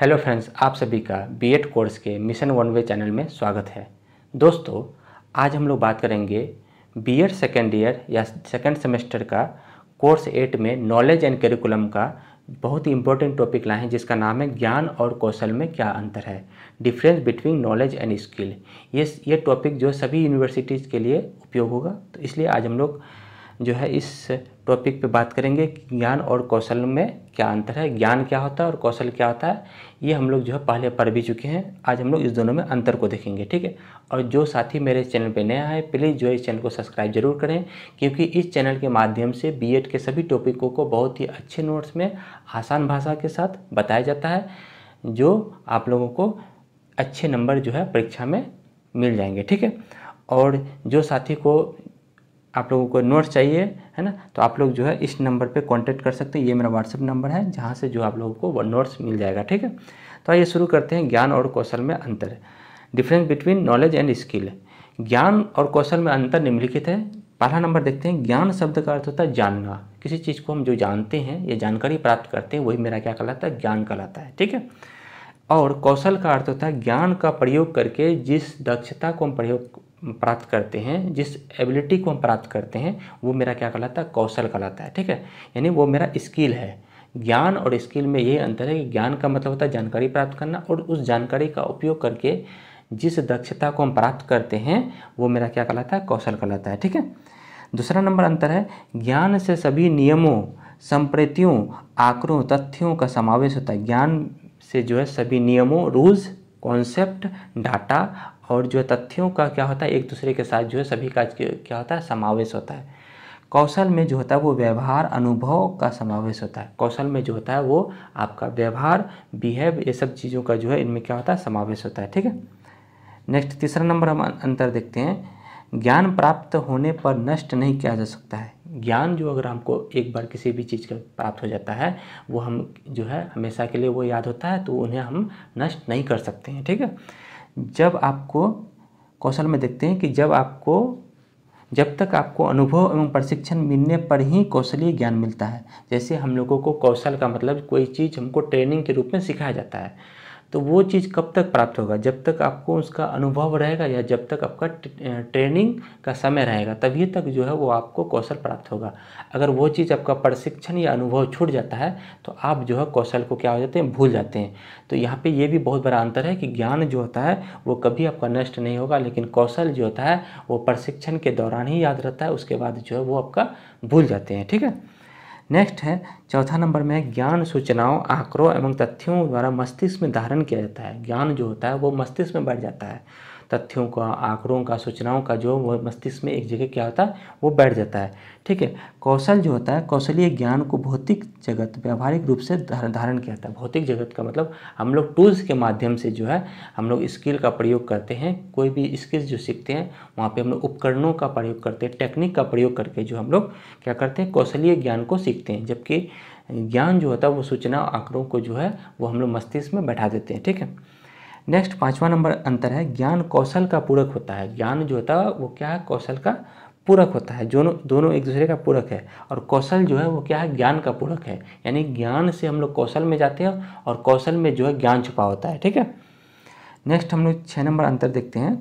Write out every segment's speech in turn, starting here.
hello friends आप सभी का बीएड कोर्स के मिशन वन वे चैनल में स्वागत है दोस्तों आज हम लोग बात करेंगे बीएड सेकेंड ईयर या सेकेंड सेमेस्टर का कोर्स एट में नॉलेज एंड करिकुलम का बहुत ही इंपॉर्टेंट टॉपिक लाए हैं जिसका नाम है ज्ञान और कौशल में क्या अंतर है difference between knowledge and skill ये ये टॉपिक जो सभी यूनिवर्सिटीज़ के लिए उपयोग होगा तो इसलिए आज हम लोग जो है इस टॉपिक पे बात करेंगे कि ज्ञान और कौशल में क्या अंतर है ज्ञान क्या होता है और कौशल क्या होता है ये हम लोग जो है पहले पढ़ भी चुके हैं आज हम लोग इस दोनों में अंतर को देखेंगे ठीक है और जो साथी मेरे चैनल पे नया है प्लीज़ जो है इस चैनल को सब्सक्राइब जरूर करें क्योंकि इस चैनल के माध्यम से बी के सभी टॉपिकों को बहुत ही अच्छे नोट्स में आसान भाषा के साथ बताया जाता है जो आप लोगों को अच्छे नंबर जो है परीक्षा में मिल जाएंगे ठीक है और जो साथी को आप लोगों को नोट्स चाहिए है ना तो आप लोग जो है इस नंबर पे कांटेक्ट कर सकते हैं ये मेरा व्हाट्सअप नंबर है जहाँ से जो आप लोगों को नोट्स मिल जाएगा ठीक है तो आइए शुरू करते हैं ज्ञान और कौशल में अंतर difference between knowledge and skill ज्ञान और कौशल में अंतर निम्नलिखित है पहला नंबर देखते हैं ज्ञान शब्द का अर्थ होता है जानना किसी चीज़ को हम जो जानते हैं या जानकारी प्राप्त करते हैं वही मेरा क्या कहलाता है ज्ञान कहलाता है ठीक है और कौशल का अर्थ होता है ज्ञान का प्रयोग करके जिस दक्षता को हम प्रयोग प्राप्त करते हैं जिस एबिलिटी को हम प्राप्त करते हैं वो मेरा क्या कहलाता है कौशल कहलाता है ठीक है यानी वो मेरा स्किल है ज्ञान और स्किल में यही अंतर है कि ज्ञान का मतलब होता है जानकारी प्राप्त करना और उस जानकारी का उपयोग करके जिस दक्षता को हम प्राप्त करते हैं वो मेरा क्या कहलाता है कौशल कहलाता है ठीक है दूसरा नंबर अंतर है ज्ञान से सभी नियमों संप्रतियों आंकड़ों तथ्यों का समावेश होता है ज्ञान से जो है सभी नियमों रूल्स कॉन्सेप्ट डाटा और जो तथ्यों का क्या होता है एक दूसरे के साथ जो है सभी का क्या होता है समावेश होता है कौशल में जो होता है वो व्यवहार अनुभव का समावेश होता है कौशल में जो होता है वो आपका व्यवहार बिहेव ये सब चीज़ों का जो है इनमें क्या होता है समावेश होता है ठीक है नेक्स्ट तीसरा नंबर हम अंतर देखते हैं ज्ञान प्राप्त होने पर नष्ट नहीं किया जा सकता है ज्ञान जो अगर हमको एक बार किसी भी चीज़ का प्राप्त हो जाता है वो हम जो है हमेशा के लिए वो याद होता है तो उन्हें हम नष्ट नहीं कर सकते हैं ठीक है जब आपको कौशल में देखते हैं कि जब आपको जब तक आपको अनुभव एवं प्रशिक्षण मिलने पर ही कौशलीय ज्ञान मिलता है जैसे हम लोगों को कौशल का मतलब कोई चीज़ हमको ट्रेनिंग के रूप में सिखाया जाता है तो वो चीज़ कब तक प्राप्त होगा जब तक आपको उसका अनुभव रहेगा या जब तक आपका ट्रेनिंग का समय रहेगा तभी तक जो है वो आपको कौशल प्राप्त होगा अगर वो चीज़ आपका प्रशिक्षण या अनुभव छूट जाता है तो आप जो है कौशल को क्या हो जाते हैं भूल जाते हैं तो यहाँ पर ये भी बहुत बड़ा अंतर है कि ज्ञान जो होता है वो कभी आपका नष्ट नहीं होगा लेकिन कौशल जो होता है वो प्रशिक्षण के दौरान ही याद रहता है उसके बाद जो है वो आपका भूल जाते हैं ठीक है नेक्स्ट है चौथा नंबर में ज्ञान सूचनाओं आंकड़ों एवं तथ्यों द्वारा मस्तिष्क में धारण किया जाता है ज्ञान जो होता है वो मस्तिष्क में बैठ जाता है तथ्यों का आंकड़ों का सूचनाओं का जो वो मस्तिष्क में एक जगह क्या होता है वो बैठ जाता है ठीक है कौशल जो होता है कौशलीय ज्ञान को भौतिक जगत व्यावहारिक रूप से धारण किया जाता है भौतिक जगत का मतलब हम लोग टूल्स के माध्यम से जो है हम लोग स्किल का प्रयोग करते हैं कोई भी स्किल जो सीखते हैं वहाँ पर हम लोग उपकरणों का प्रयोग करते हैं टेक्निक का प्रयोग करके जो हम लोग क्या करते हैं कौशलीय ज्ञान को सीखते हैं जबकि ज्ञान जो होता है वो सूचना आंकड़ों को जो है वो हम लोग मस्तिष्क में बैठा देते हैं ठीक है नेक्स्ट पाँचवा नंबर अंतर है ज्ञान कौशल का पूरक होता है ज्ञान जो होता है वो क्या है कौशल का पूरक होता है दोनों दोनों एक दूसरे का पूरक है और कौशल जो है वो क्या है ज्ञान का पूरक है यानी ज्ञान से हम लोग कौशल में जाते हैं और कौशल में जो है ज्ञान छुपा होता है ठीक है नेक्स्ट हम लोग छः नंबर अंतर देखते हैं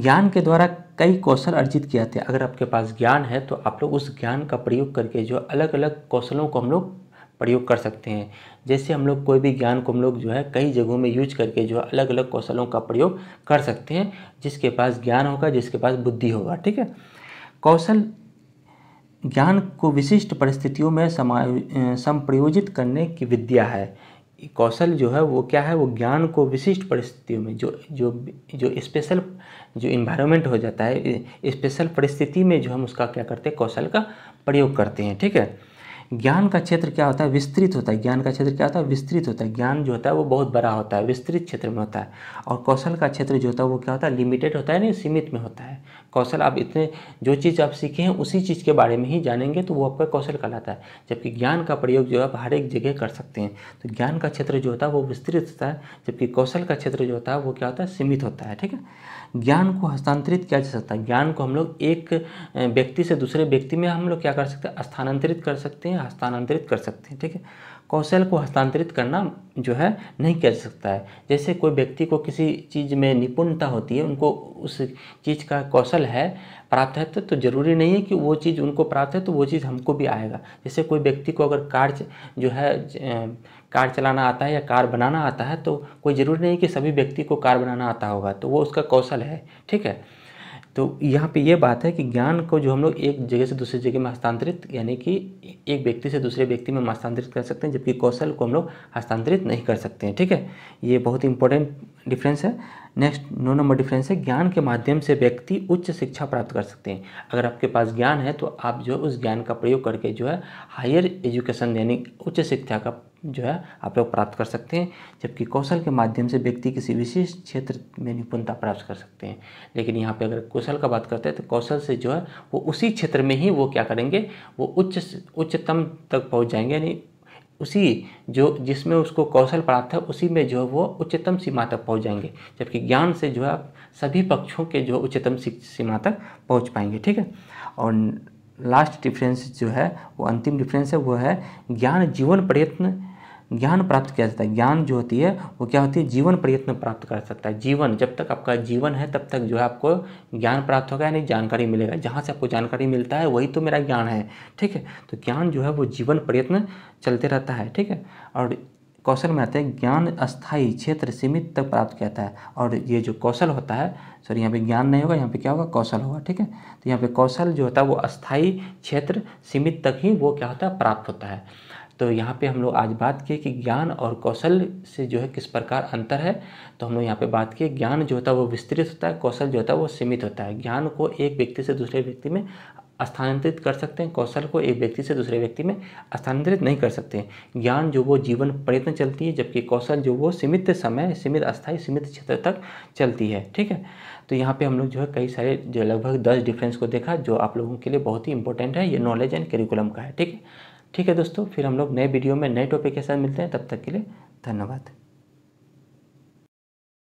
ज्ञान के द्वारा कई कौशल अर्जित किए जाते हैं अगर आपके पास ज्ञान है तो आप लोग उस ज्ञान का प्रयोग करके जो अलग अलग कौशलों को हम लोग प्रयोग कर सकते हैं जैसे हम लोग कोई भी ज्ञान को हम लोग जो है कई जगहों में यूज करके जो है अलग अलग कौशलों का प्रयोग कर सकते हैं जिसके पास ज्ञान होगा जिसके पास बुद्धि होगा ठीक है कौशल ज्ञान को विशिष्ट परिस्थितियों में समा संप्रयोजित करने की विद्या है कौशल जो है वो क्या है वो ज्ञान को विशिष्ट परिस्थितियों में जो जो जो स्पेशल जो इन्वायरमेंट हो जाता है स्पेशल परिस्थिति में जो हम उसका क्या करते हैं कौशल का प्रयोग करते हैं ठीक है ज्ञान का क्षेत्र क्या होता है विस्तृत होता है ज्ञान का क्षेत्र क्या होता है विस्तृत होता है ज्ञान जो होता है वो बहुत बड़ा होता है विस्तृत क्षेत्र में होता है और कौशल का क्षेत्र जो होता है वो क्या होता है लिमिटेड होता है नहीं सीमित में होता है कौशल आप इतने जो चीज़ आप सीखे हैं उसी चीज़ के बारे में ही जानेंगे तो वो आपका कौशल कहलाता है जबकि ज्ञान का प्रयोग जो है आप हर एक जगह कर सकते हैं तो ज्ञान का क्षेत्र जो होता है वो विस्तृत होता है जबकि कौशल का क्षेत्र जो होता है वो क्या होता है सीमित होता है ठीक है ज्ञान को हस्तांतरित किया जा सकता है ज्ञान को हम लोग एक व्यक्ति से दूसरे व्यक्ति में हम लोग क्या कर सकते हैं स्थानांतरित कर सकते हैं हस्तांतरित कर सकते हैं ठीक है कौशल को हस्तांतरित करना जो है नहीं कर सकता है जैसे कोई व्यक्ति को किसी चीज़ में निपुणता होती है उनको उस चीज़ का कौशल है प्राप्त है तो, तो जरूरी नहीं है कि वो चीज़ उनको प्राप्त है तो वो चीज़ हमको भी आएगा जैसे कोई व्यक्ति को अगर कार जो है कार चलाना आता है या कार बनाना आता है तो कोई ज़रूरी नहीं कि सभी व्यक्ति को कार बनाना आता होगा तो वो उसका कौशल है ठीक है तो यहाँ पे ये बात है कि ज्ञान को जो हम लोग एक जगह से दूसरी जगह में हस्तांतरित यानी कि एक व्यक्ति से दूसरे व्यक्ति में हस्तांतरित कर सकते हैं जबकि कौशल को हम लोग हस्तांतरित नहीं कर सकते हैं ठीक है ये बहुत इंपॉर्टेंट डिफरेंस है नेक्स्ट नौ नंबर डिफरेंस है ज्ञान के माध्यम से व्यक्ति उच्च शिक्षा प्राप्त कर सकते हैं अगर आपके पास ज्ञान है तो आप जो है उस ज्ञान का प्रयोग करके जो है हायर एजुकेशन यानी उच्च शिक्षा का जो है आप लोग प्राप्त कर सकते हैं जबकि कौशल के माध्यम से व्यक्ति किसी विशेष क्षेत्र में निपुणता प्राप्त कर सकते हैं लेकिन यहाँ पे अगर कौशल का बात करते हैं तो कौशल से जो है वो उसी क्षेत्र में ही वो क्या करेंगे वो उच्च उच्चतम तक पहुँच जाएंगे यानी उसी जो जिसमें उसको कौशल प्राप्त है उसी में जो है वो उच्चतम सीमा तक पहुंच जाएंगे जबकि ज्ञान से जो है आप सभी पक्षों के जो उच्चतम सीमा तक पहुंच पाएंगे ठीक है और लास्ट डिफरेंस जो है वो अंतिम डिफरेंस है वो है ज्ञान जीवन प्रयत्न ज्ञान प्राप्त किया जाता है ज्ञान जो होती है वो क्या होती है जीवन प्रयत्न प्राप्त कर सकता है जीवन जब तक आपका जीवन है तब तक जो है आपको ज्ञान प्राप्त होगा यानी जानकारी मिलेगा जहाँ से आपको जानकारी मिलता है वही तो मेरा ज्ञान है ठीक है तो ज्ञान जो है वो जीवन प्रयत्न चलते रहता है ठीक है और कौशल में आते हैं ज्ञान अस्थाई क्षेत्र सीमित तक प्राप्त किया जाता है और ये जो कौशल होता है सॉरी यहाँ पे ज्ञान नहीं होगा यहाँ पे क्या होगा कौशल होगा ठीक है तो यहाँ पे कौशल जो होता है वो अस्थाई क्षेत्र सीमित तक ही वो क्या होता है प्राप्त होता है तो यहाँ पे हम लोग आज बात किए कि ज्ञान और कौशल से जो है किस प्रकार अंतर है तो हम लोग यहाँ पे बात किए ज्ञान जो होता है वो विस्तृत होता है कौशल जो होता है वो सीमित होता है ज्ञान को एक व्यक्ति से दूसरे व्यक्ति में स्थानांतरित कर सकते हैं कौशल को एक व्यक्ति से दूसरे व्यक्ति में स्थानांतरित नहीं कर सकते हैं ज्ञान जो वो जीवन प्रयत्न चलती है जबकि कौशल जो वो सीमित समय सीमित स्थाई सीमित क्षेत्र तक चलती है ठीक है तो यहाँ पे हम लोग जो है कई सारे जो लगभग दस डिफरेंस को देखा जो आप लोगों के लिए बहुत ही इंपॉर्टेंट है ये नॉलेज एंड करिकुलम का है ठीक है ठीक है दोस्तों फिर हम लोग नए वीडियो में नए टॉपिक के साथ मिलते हैं तब तक के लिए धन्यवाद